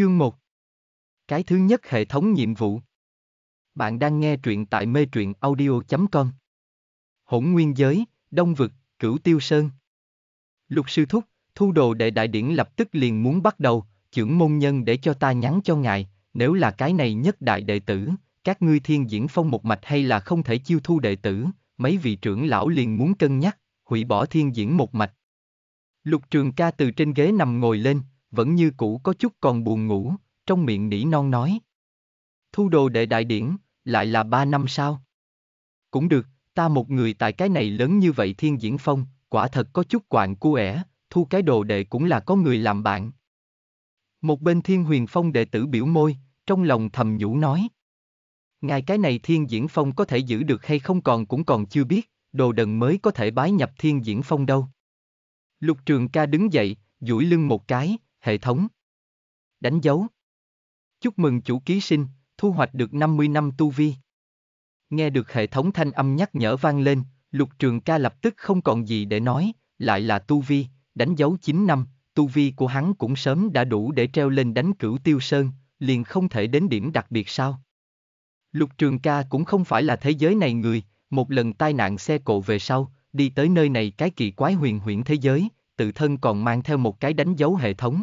Chương 1 Cái thứ nhất hệ thống nhiệm vụ Bạn đang nghe truyện tại mê truyện audio.com Hỗn nguyên giới, đông vực, cửu tiêu sơn Lục sư thúc, thu đồ đệ đại điển lập tức liền muốn bắt đầu, trưởng môn nhân để cho ta nhắn cho ngài, nếu là cái này nhất đại đệ tử, các ngươi thiên diễn phong một mạch hay là không thể chiêu thu đệ tử, mấy vị trưởng lão liền muốn cân nhắc, hủy bỏ thiên diễn một mạch. Lục trường ca từ trên ghế nằm ngồi lên, vẫn như cũ có chút còn buồn ngủ, trong miệng nỉ non nói. Thu đồ đệ đại điển, lại là ba năm sao? Cũng được, ta một người tại cái này lớn như vậy thiên diễn phong, quả thật có chút quạng cu ẻ, thu cái đồ đệ cũng là có người làm bạn. Một bên thiên huyền phong đệ tử biểu môi, trong lòng thầm nhủ nói. Ngài cái này thiên diễn phong có thể giữ được hay không còn cũng còn chưa biết, đồ đần mới có thể bái nhập thiên diễn phong đâu. Lục trường ca đứng dậy, duỗi lưng một cái, hệ thống. Đánh dấu. Chúc mừng chủ ký sinh, thu hoạch được 50 năm tu vi. Nghe được hệ thống thanh âm nhắc nhở vang lên, lục trường ca lập tức không còn gì để nói, lại là tu vi, đánh dấu 9 năm, tu vi của hắn cũng sớm đã đủ để treo lên đánh cửu tiêu sơn, liền không thể đến điểm đặc biệt sao. Lục trường ca cũng không phải là thế giới này người, một lần tai nạn xe cộ về sau, đi tới nơi này cái kỳ quái huyền huyễn thế giới, tự thân còn mang theo một cái đánh dấu hệ thống.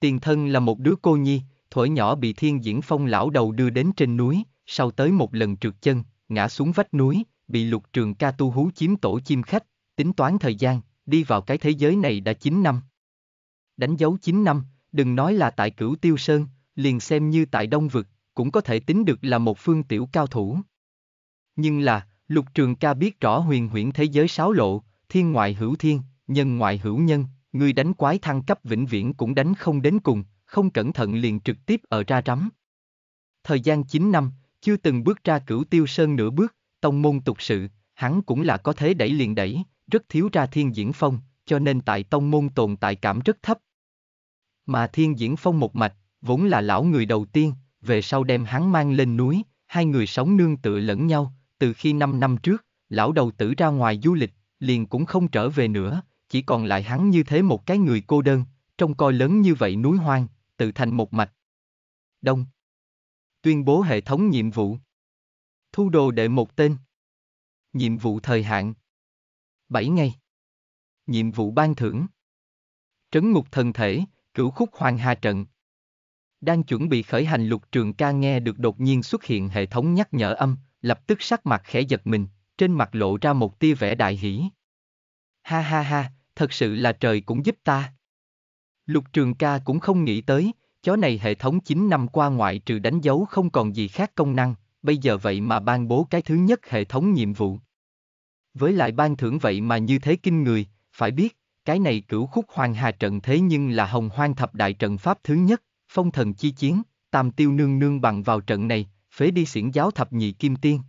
Tiền thân là một đứa cô nhi, thuở nhỏ bị thiên diễn phong lão đầu đưa đến trên núi, sau tới một lần trượt chân, ngã xuống vách núi, bị lục trường ca tu hú chiếm tổ chim khách, tính toán thời gian, đi vào cái thế giới này đã 9 năm. Đánh dấu 9 năm, đừng nói là tại cửu tiêu sơn, liền xem như tại đông vực, cũng có thể tính được là một phương tiểu cao thủ. Nhưng là, lục trường ca biết rõ huyền huyễn thế giới sáo lộ, thiên ngoại hữu thiên, nhân ngoại hữu nhân, ngươi đánh quái thăng cấp vĩnh viễn cũng đánh không đến cùng, không cẩn thận liền trực tiếp ở ra rắm. Thời gian 9 năm, chưa từng bước ra cửu tiêu sơn nửa bước, tông môn tục sự, hắn cũng là có thế đẩy liền đẩy, rất thiếu ra thiên diễn phong, cho nên tại tông môn tồn tại cảm rất thấp. Mà thiên diễn phong một mạch, vốn là lão người đầu tiên, về sau đem hắn mang lên núi, hai người sống nương tựa lẫn nhau, từ khi 5 năm trước, lão đầu tử ra ngoài du lịch, liền cũng không trở về nữa, chỉ còn lại hắn như thế một cái người cô đơn, trong coi lớn như vậy núi hoang, tự thành một mạch. Đông. Tuyên bố hệ thống nhiệm vụ. Thu đồ đệ một tên. Nhiệm vụ thời hạn. 7 ngày. Nhiệm vụ ban thưởng. Trấn ngục thần thể, cửu khúc hoàng hà trận. Đang chuẩn bị khởi hành lục trường ca nghe được đột nhiên xuất hiện hệ thống nhắc nhở âm, lập tức sắc mặt khẽ giật mình, trên mặt lộ ra một tia vẻ đại hỷ. Ha ha ha, thật sự là trời cũng giúp ta. Lục Trường Ca cũng không nghĩ tới, chó này hệ thống 9 năm qua ngoại trừ đánh dấu không còn gì khác công năng, bây giờ vậy mà ban bố cái thứ nhất hệ thống nhiệm vụ. Với lại ban thưởng vậy mà như thế kinh người, phải biết, cái này cửu khúc hoàng hà trận thế nhưng là hồng hoang thập đại trận pháp thứ nhất, phong thần chi chiến, tam tiêu nương nương bằng vào trận này, phế đi xiển giáo thập nhị kim tiên.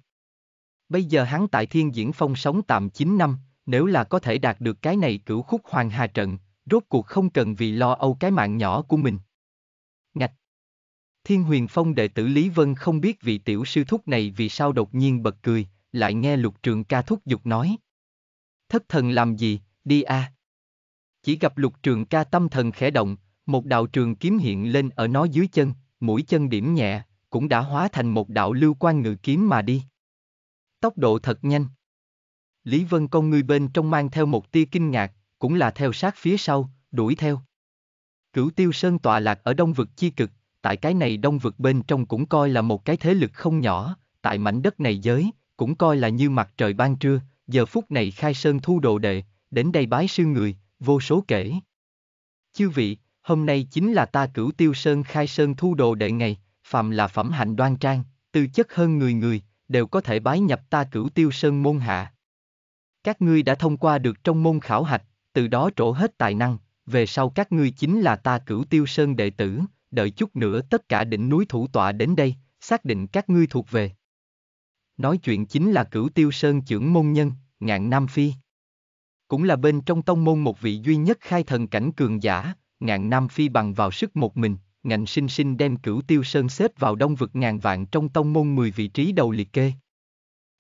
Bây giờ hắn tại thiên diễn phong sống tạm 9 năm, nếu là có thể đạt được cái này cửu khúc hoàng hà trận, rốt cuộc không cần vì lo âu cái mạng nhỏ của mình. Ngạch Thiên huyền phong đệ tử Lý Vân không biết vị tiểu sư thúc này vì sao đột nhiên bật cười, lại nghe lục trường ca thúc giục nói. Thất thần làm gì, đi a. À. Chỉ gặp lục trường ca tâm thần khẽ động, một đạo trường kiếm hiện lên ở nó dưới chân, mũi chân điểm nhẹ, cũng đã hóa thành một đạo lưu quan ngự kiếm mà đi. Tốc độ thật nhanh. Lý Vân con ngươi bên trong mang theo một tia kinh ngạc, cũng là theo sát phía sau, đuổi theo. Cửu Tiêu Sơn tọa lạc ở đông vực chi cực, tại cái này đông vực bên trong cũng coi là một cái thế lực không nhỏ, tại mảnh đất này giới, cũng coi là như mặt trời ban trưa, giờ phút này khai sơn thu đồ đệ, đến đây bái sư người, vô số kể. Chư vị, hôm nay chính là ta cửu tiêu sơn khai sơn thu đồ đệ ngày, phàm là phẩm hạnh đoan trang, tư chất hơn người người, đều có thể bái nhập ta cửu tiêu sơn môn hạ. Các ngươi đã thông qua được trong môn khảo hạch, từ đó trổ hết tài năng, về sau các ngươi chính là ta cửu tiêu sơn đệ tử, đợi chút nữa tất cả đỉnh núi thủ tọa đến đây, xác định các ngươi thuộc về. Nói chuyện chính là cửu tiêu sơn trưởng môn nhân, ngạn Nam Phi. Cũng là bên trong tông môn một vị duy nhất khai thần cảnh cường giả, ngạn Nam Phi bằng vào sức một mình, ngạnh sinh sinh đem cửu tiêu sơn xếp vào đông vực ngàn vạn trong tông môn 10 vị trí đầu liệt kê.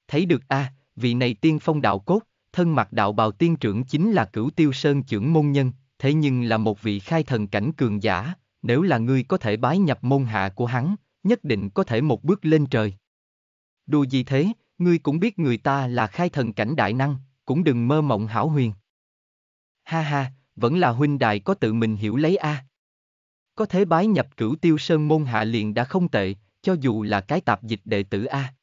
Thấy được a, à, vị này tiên phong đạo cốt, thân mặc đạo bào tiên trưởng chính là cửu tiêu sơn trưởng môn nhân, thế nhưng là một vị khai thần cảnh cường giả, nếu là ngươi có thể bái nhập môn hạ của hắn, nhất định có thể một bước lên trời. Đùa gì thế, ngươi cũng biết người ta là khai thần cảnh đại năng, cũng đừng mơ mộng hảo huyền. Ha ha, vẫn là huynh đài có tự mình hiểu lấy a. À. Có thế bái nhập cửu tiêu sơn môn hạ liền đã không tệ, cho dù là cái tạp dịch đệ tử a. À.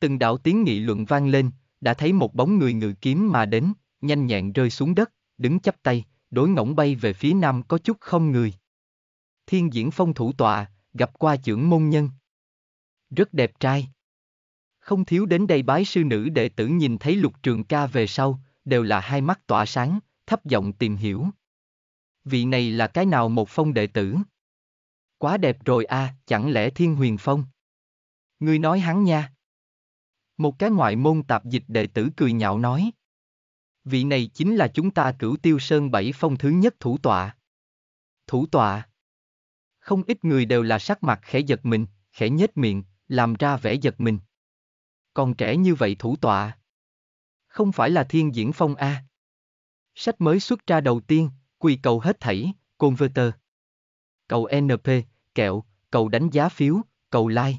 Từng đạo tiếng nghị luận vang lên, đã thấy một bóng người ngự kiếm mà đến, nhanh nhẹn rơi xuống đất, đứng chắp tay, đối ngỗng bay về phía nam có chút không người. Thiên diễn phong thủ tọa, gặp qua trưởng môn nhân. Rất đẹp trai. Không thiếu đến đây bái sư nữ đệ tử nhìn thấy lục trường ca về sau, đều là hai mắt tỏa sáng, thấp giọng tìm hiểu. Vị này là cái nào một phong đệ tử? Quá đẹp rồi a, à, chẳng lẽ thiên huyền phong? Ngươi nói hắn nha. Một cái ngoại môn tạp dịch đệ tử cười nhạo nói. Vị này chính là chúng ta cửu tiêu sơn bảy phong thứ nhất thủ tọa. Thủ tọa. Không ít người đều là sắc mặt khẽ giật mình, khẽ nhếch miệng, làm ra vẻ giật mình. Còn trẻ như vậy thủ tọa. Không phải là thiên diễn phong A. Sách mới xuất ra đầu tiên, quỳ cầu hết thảy, converter. Cầu NP, kẹo, cầu đánh giá phiếu, cầu like.